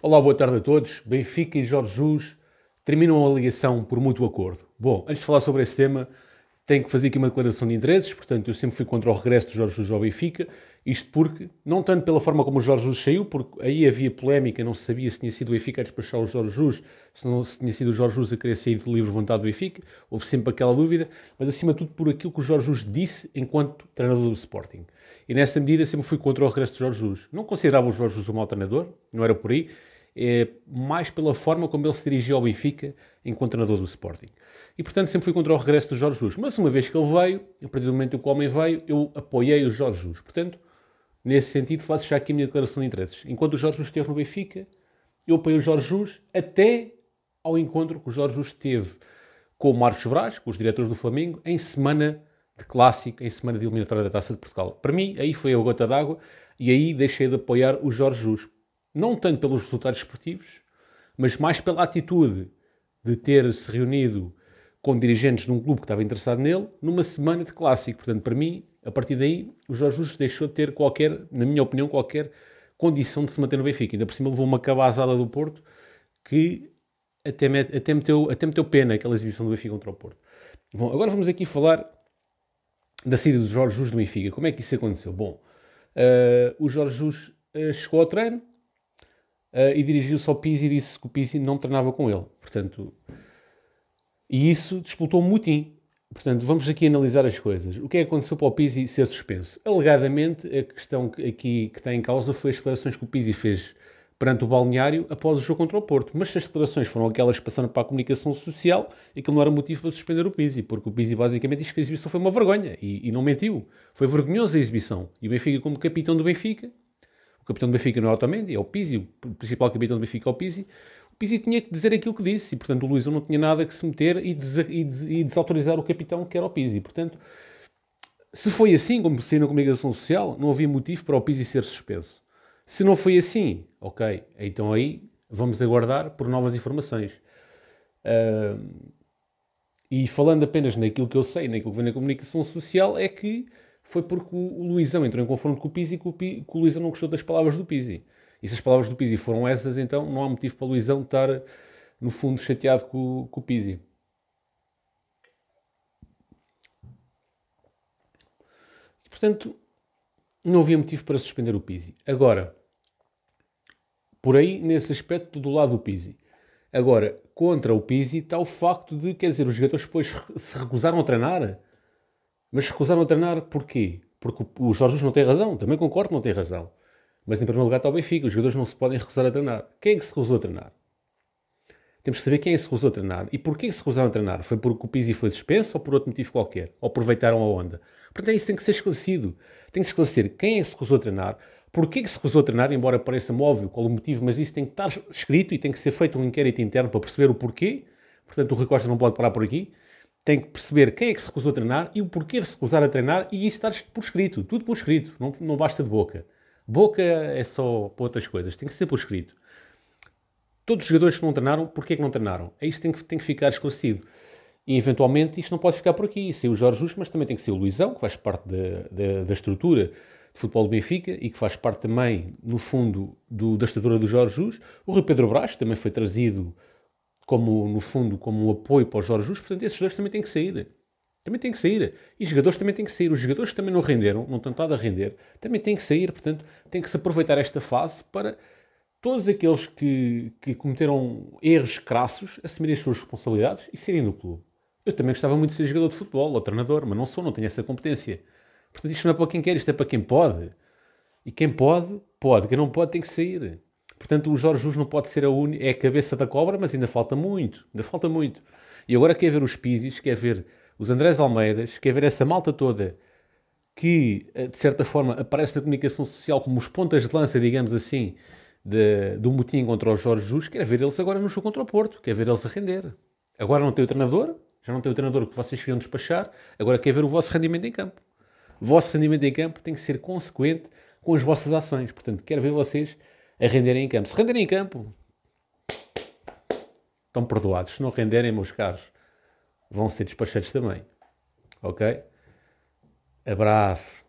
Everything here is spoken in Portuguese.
Olá, boa tarde a todos. Benfica e Jorge Jus terminam a ligação por mútuo acordo. Bom, antes de falar sobre esse tema, tenho que fazer aqui uma declaração de interesses, portanto, eu sempre fui contra o regresso de Jorge Jesus ao Benfica, isto porque, não tanto pela forma como o Jorge Jesus saiu, porque aí havia polémica, não se sabia se tinha sido o Benfica a despachar o Jorge Jesus, se não se tinha sido o Jorge Jesus a querer sair de livre vontade do Benfica, houve sempre aquela dúvida, mas acima de tudo por aquilo que o Jorge Jesus disse enquanto treinador do Sporting. E nessa medida sempre fui contra o regresso de Jorge Jesus. Não considerava o Jorge Jesus um mau treinador, não era por aí, é mais pela forma como ele se dirigia ao Benfica enquanto treinador do Sporting. E, portanto, sempre fui contra o regresso do Jorge Jus. Mas, uma vez que ele veio, a partir do momento em que o homem veio, eu apoiei o Jorge Jus. Portanto, nesse sentido, faço já aqui a minha declaração de interesses. Enquanto o Jorge Jus esteve no Benfica, eu apoiei o Jorge Jus até ao encontro que o Jorge Jus teve com o Marcos Braz, com os diretores do Flamengo, em semana de clássico, em semana de eliminatória da Taça de Portugal. Para mim, aí foi a gota d'água e aí deixei de apoiar o Jorge Jus. Não tanto pelos resultados esportivos, mas mais pela atitude de ter se reunido com dirigentes de um clube que estava interessado nele, numa semana de clássico. Portanto, para mim, a partir daí, o Jorge Justo deixou de ter qualquer, na minha opinião, qualquer condição de se manter no Benfica. Ainda por cima levou uma cabazada do Porto que até, met, até, meteu, até meteu pena aquela exibição do Benfica contra o Porto. Bom, agora vamos aqui falar da saída do Jorge Justo do Benfica. Como é que isso aconteceu? Bom, uh, o Jorge Justo uh, eh, chegou ao treino uh, e dirigiu-se ao Pizzi e disse que o Pizzi não treinava com ele. Portanto, e isso disputou um mutim. Portanto, vamos aqui analisar as coisas. O que é que aconteceu para o Pizzi ser suspenso? Alegadamente, a questão aqui que está em causa foi as declarações que o Pizzi fez perante o balneário após o jogo contra o Porto. Mas se as declarações foram aquelas que passaram para a comunicação social, aquilo não era motivo para suspender o Pizzi, porque o Pizzi basicamente diz que a exibição foi uma vergonha e, e não mentiu. Foi vergonhosa a exibição. E o Benfica, como capitão do Benfica, o capitão do Benfica não é o Otamendi, é o Pizzi, o principal capitão do Benfica é o Pizzi, Pizzi tinha que dizer aquilo que disse, e portanto o Luizão não tinha nada que se meter e, des e, des e desautorizar o capitão que era o Pizzi. Portanto, se foi assim, como saiu na comunicação social, não havia motivo para o Pizzi ser suspenso. Se não foi assim, ok, então aí vamos aguardar por novas informações. Uh, e falando apenas naquilo que eu sei, naquilo que vem na comunicação social, é que foi porque o Luizão entrou em confronto com o Pizzi e que o, que o Luizão não gostou das palavras do Pizzi. E se as palavras do Pizzi foram essas, então não há motivo para o Luizão estar, no fundo, chateado com, com o Pizzi. portanto, não havia motivo para suspender o Pizzi. Agora, por aí, nesse aspecto do lado do Pizzi. Agora, contra o Pizzi está o facto de, quer dizer, os jogadores depois se recusaram a treinar. Mas recusaram a treinar porquê? Porque o Jorge não tem razão, também concordo que não tem razão. Mas em primeiro lugar está o Benfica. Os jogadores não se podem recusar a treinar. Quem é que se recusou a treinar? Temos que saber quem é que se recusou a treinar. E porquê se recusaram a treinar? Foi porque o Pizzi foi suspenso ou por outro motivo qualquer? Ou aproveitaram a onda? Portanto, é isso tem que ser esclarecido. Tem que se esclarecer quem é que se recusou a treinar, porquê é que se recusou a treinar, embora pareça-me óbvio qual o motivo, mas isso tem que estar escrito e tem que ser feito um inquérito interno para perceber o porquê. Portanto, o Rui Costa não pode parar por aqui. Tem que perceber quem é que se recusou a treinar e o porquê de se recusar a treinar e isso estar por escrito, tudo por escrito, não, não basta de boca. Boca é só para outras coisas, tem que ser por escrito. Todos os jogadores que não treinaram, porquê que não treinaram? É isso que tem que, tem que ficar esclarecido. E eventualmente isto não pode ficar por aqui. Saiu é o Jorge Justo, mas também tem que ser o Luizão, que faz parte da, da, da, estrutura de futebol do Benfica e que faz parte também, no fundo, do, da estrutura do Jorge Justo. O Rui Pedro Brás também foi trazido como, no fundo, como um apoio para o Jorge Justo. Portanto, esses dois também têm que sair também têm que sair. E os jogadores também têm que sair. Os jogadores que também não renderam, não estão a render, também têm que sair. Portanto, tem que se aproveitar esta fase para todos aqueles que, que cometeram erros crassos assumirem as suas responsabilidades e saírem do clube. Eu também gostava muito de ser jogador de futebol ou treinador, mas não sou, não tenho essa competência. Portanto, isto não é para quem quer, isto é para quem pode. E quem pode, pode. Quem não pode, tem que sair. Portanto, o Jorge Jus não pode ser a única, é a cabeça da cobra, mas ainda falta muito, ainda falta muito. E agora quer ver os pisos, quer ver os Andrés Almeidas, quer ver essa malta toda que, eh, de certa forma, aparece na comunicação social como os pontas de lança, digamos assim, de, do motim contra o Jorge Jus, quer ver eles agora no jogo contra o Porto, quer ver eles a render. Agora não tem o treinador, já não tem o treinador que vocês queriam despachar, agora quer ver o vosso rendimento em campo. O vosso rendimento em campo tem que ser consequente com as vossas ações, portanto, quero ver vocês a renderem em campo. Se renderem em campo, estão perdoados. Se não renderem, meus caros, vão ser despachados também. Ok? Abraço.